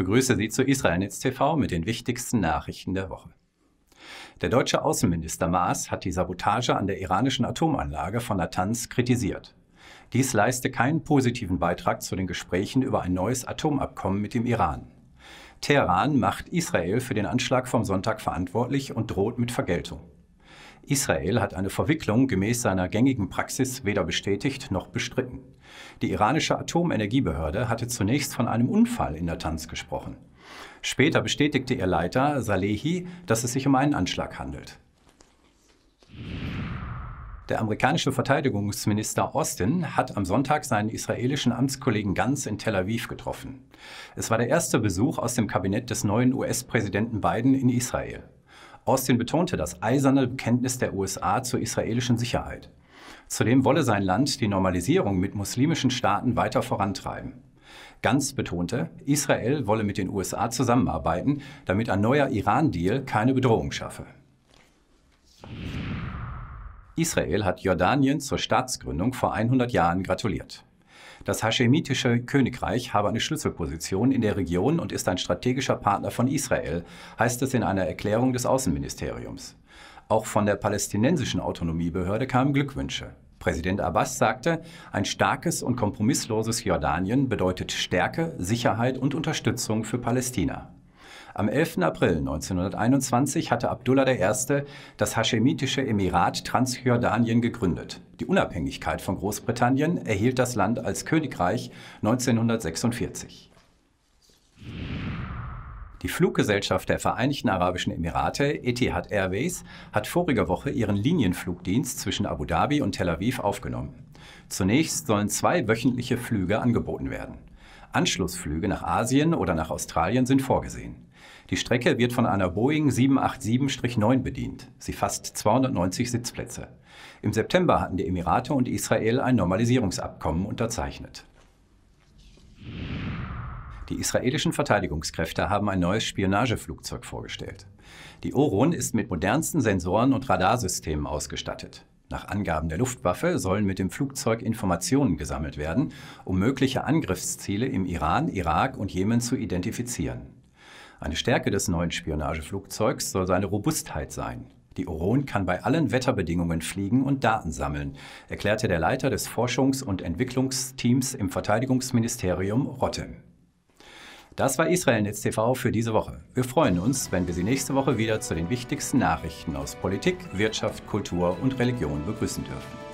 begrüße Sie zu Israelnetz TV mit den wichtigsten Nachrichten der Woche. Der deutsche Außenminister Maas hat die Sabotage an der iranischen Atomanlage von Natanz kritisiert. Dies leiste keinen positiven Beitrag zu den Gesprächen über ein neues Atomabkommen mit dem Iran. Teheran macht Israel für den Anschlag vom Sonntag verantwortlich und droht mit Vergeltung. Israel hat eine Verwicklung gemäß seiner gängigen Praxis weder bestätigt noch bestritten. Die iranische Atomenergiebehörde hatte zunächst von einem Unfall in der Tanz gesprochen. Später bestätigte ihr Leiter Salehi, dass es sich um einen Anschlag handelt. Der amerikanische Verteidigungsminister Austin hat am Sonntag seinen israelischen Amtskollegen Ganz in Tel Aviv getroffen. Es war der erste Besuch aus dem Kabinett des neuen US-Präsidenten Biden in Israel. Austin betonte das eiserne Bekenntnis der USA zur israelischen Sicherheit. Zudem wolle sein Land die Normalisierung mit muslimischen Staaten weiter vorantreiben. Ganz betonte, Israel wolle mit den USA zusammenarbeiten, damit ein neuer Iran-Deal keine Bedrohung schaffe. Israel hat Jordanien zur Staatsgründung vor 100 Jahren gratuliert. Das haschemitische Königreich habe eine Schlüsselposition in der Region und ist ein strategischer Partner von Israel, heißt es in einer Erklärung des Außenministeriums. Auch von der palästinensischen Autonomiebehörde kamen Glückwünsche. Präsident Abbas sagte, ein starkes und kompromissloses Jordanien bedeutet Stärke, Sicherheit und Unterstützung für Palästina. Am 11. April 1921 hatte Abdullah I. das haschemitische Emirat Transjordanien gegründet die Unabhängigkeit von Großbritannien erhielt das Land als Königreich 1946. Die Fluggesellschaft der Vereinigten Arabischen Emirate, Etihad Airways, hat vorige Woche ihren Linienflugdienst zwischen Abu Dhabi und Tel Aviv aufgenommen. Zunächst sollen zwei wöchentliche Flüge angeboten werden. Anschlussflüge nach Asien oder nach Australien sind vorgesehen. Die Strecke wird von einer Boeing 787-9 bedient. Sie fasst 290 Sitzplätze. Im September hatten die Emirate und Israel ein Normalisierungsabkommen unterzeichnet. Die israelischen Verteidigungskräfte haben ein neues Spionageflugzeug vorgestellt. Die Oron ist mit modernsten Sensoren und Radarsystemen ausgestattet. Nach Angaben der Luftwaffe sollen mit dem Flugzeug Informationen gesammelt werden, um mögliche Angriffsziele im Iran, Irak und Jemen zu identifizieren. Eine Stärke des neuen Spionageflugzeugs soll seine Robustheit sein. Die Oron kann bei allen Wetterbedingungen fliegen und Daten sammeln, erklärte der Leiter des Forschungs- und Entwicklungsteams im Verteidigungsministerium Rotem. Das war Israelnetz TV für diese Woche. Wir freuen uns, wenn wir Sie nächste Woche wieder zu den wichtigsten Nachrichten aus Politik, Wirtschaft, Kultur und Religion begrüßen dürfen.